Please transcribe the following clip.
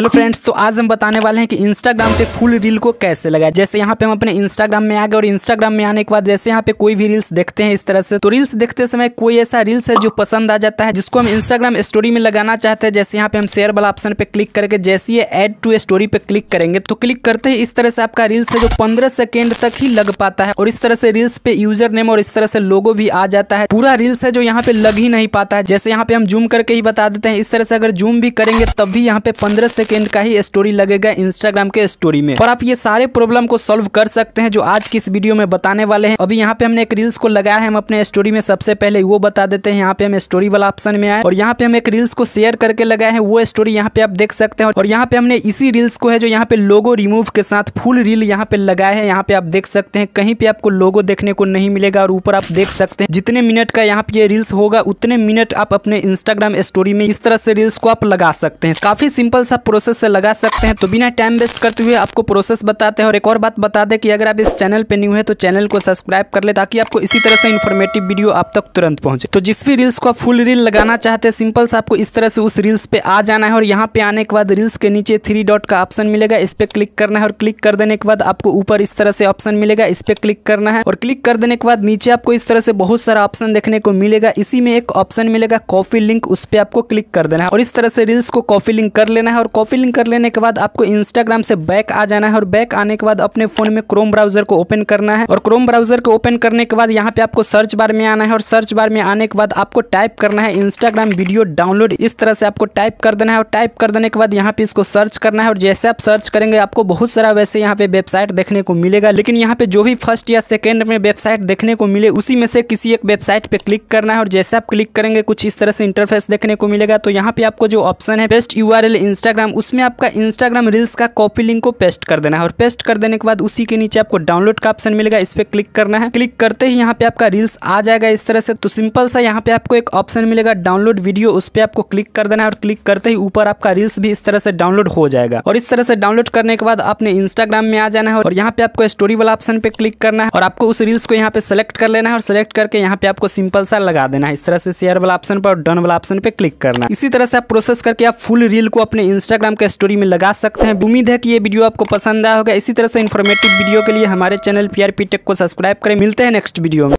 hello friends तो आज हम बताने वाले हैं कि इंस्टाग्राम पे फुल रील को कैसे लगाए जैसे यहाँ पे हम अपने इंस्टाग्राम में आ गए और इंस्टाग्राम में आने के बाद जैसे यहाँ पे कोई भी रील्स देखते हैं इस तरह से तो रील्स देखते समय कोई ऐसा रील्स है जो पसंद आ जाता है जिसको हम इंस्टाग्राम स्टोरी में लगाना चाहते हैं जैसे यहाँ पे हम शेयर वाला ऑप्शन पे क्लिक करके जैसे ये एड टू स्टोरी पे क्लिक करेंगे तो क्लिक करते ही इस तरह से आपका रील्स है जो पंद्रह सेकेंड तक ही लग पाता है और इस तरह से रील्स पे यूजर नेम और इस तरह से लोगो भी आ जाता है पूरा रील्स है जो यहाँ पे लग ही नहीं पाता है जैसे यहाँ पे हम जूम करके ही बता देते हैं इस तरह से अगर जूम भी करेंगे तब भी यहाँ पे पंद्रह सेकेंड का ही स्टोरी लगेगा इंस्टाग्राम के स्टोरी में और आप ये सारे प्रॉब्लम को सोल्व कर सकते हैं जो आज की इस वीडियो में बताने वाले हैं अभी यहाँ पे हमने एक रील्स को लगाया है हम अपने स्टोरी में सबसे पहले वो बता देते हैं यहाँ पे हम स्टोरी वाला ऑप्शन में आए और यहाँ पे हम एक रील्स को शेयर करके लगाए हैं वो स्टोरी यहाँ पे आप देख सकते हैं और यहाँ पे हमने इसी रील्स को है जो यहाँ पे लोगो रिमूव के साथ फुल रील यहाँ पे लगाया है यहाँ पे आप देख सकते हैं कहीं पे आपको लोगो देखने को नहीं मिलेगा और ऊपर आप देख सकते हैं जितने मिनट का यहाँ पे रील्स होगा उतने मिनट आप अपने इंस्टाग्राम स्टोरी में इस तरह से रील्स को आप लगा सकते हैं काफी सिंपल सा प्रोसेस प्रोसेस से लगा सकते हैं तो बिना टाइम वेस्ट करते हुए आपको प्रोसेस बताते हैं और एक और बात बता दें कि अगर आप इस चैनल पर न्यू है तो चैनल को सब्सक्राइब कर ले ताकि आपको इसी तरह से इन्फॉर्मेटिव वीडियो आप तक तुरंत पहुंचे तो जिस भी रील्स को आप फुल रील लगाना चाहते हैं सिंपल से आपको इस तरह से उस रील्स पे आ जाना है और यहाँ पे आने के बाद रील्स के नीचे थ्री डॉट का ऑप्शन मिलेगा इस पर क्लिक करना है और क्लिक कर देने के बाद आपको ऊपर इस तरह से ऑप्शन मिलेगा इस पर क्लिक करना है और क्लिक कर देने के बाद नीचे आपको इस तरह से बहुत सारा ऑप्शन देखने को मिलेगा इसी में एक ऑप्शन मिलेगा कॉफी लिंक उस पर आपको क्लिक कर देना है और इस तरह से रील्स को कॉफी लिंक कर लेना है और कॉपी लिंक कर लेने के बाद आपको इंस्टाग्राम से बैक आ जाना है और बैक आने के बाद अपने फोन में क्रोम ब्राउजर को ओपन करना है और क्रोम ब्राउजर को ओपन करने के बाद यहाँ पे आपको सर्च बार में आना है और सर्च बार में आने के बाद आपको टाइप करना है इंस्टाग्राम वीडियो डाउनलोड इस तरह से आपको टाइप कर देना है और टाइप कर देने के बाद यहाँ पे इसको सर्च करना है और जैसे आप सर्च करेंगे आपको बहुत सारा वैसे यहाँ पे वेबसाइट देखने को मिलेगा लेकिन यहाँ पे जो भी फर्स्ट या सेकेंड में वेबसाइट देखने को मिले उसी में से किसी एक वेबसाइट पे क्लिक करना है और जैसे आप क्लिक करेंगे कुछ इस तरह से इंटरफेस देखने को मिलेगा तो यहाँ पे आपको जो ऑप्शन है best U R Instagram Instagram उसमें आपका इंस्टाग्राम रील्स का कॉपी लिंक को पेस्ट कर देना है और पेस्ट कर देने के बाद उसी के नीचे आपको डाउनलोड का ऑप्शन मिलेगा इस पर क्लिक करना है क्लिक करते ही यहाँ पे आपका रील्स आ जाएगा इस तरह से तो सिंपल सा यहाँ पे आपको एक ऑप्शन मिलेगा डाउनलोड वीडियो उस पर आपको क्लिक कर देना है और क्लिक करते ही ऊपर आपका रील्स भी इस तरह से डाउनलोड हो जाएगा और इस तरह से डाउनलोड करने के बाद आपने इंस्टाग्राम में आ जाना है और यहाँ पे आपको स्टोरी वाला ऑप्शन पे क्लिक करना है और आपको उस रील्स को यहाँ पे सेलेक्ट कर लेना है और सेलेक्ट करके यहाँ पे आपको सिंपल सा लगा देना है इस तरह से शेयर वाला ऑप्शन पर डन वाला ऑप्शन पे क्लिक करना है इसी तरह से आप प्रोसेस करके आप फुल रील को अपने इंस्टाग्राम इंस्टाग्राम के स्टोरी में लगा सकते हैं उम्मीद है कि ये वीडियो आपको पसंद आया होगा इसी तरह से इन्फॉर्मेटिव वीडियो के लिए हमारे channel P R P tech को सब्सक्राइब करें मिलते हैं नेक्स्ट वीडियो में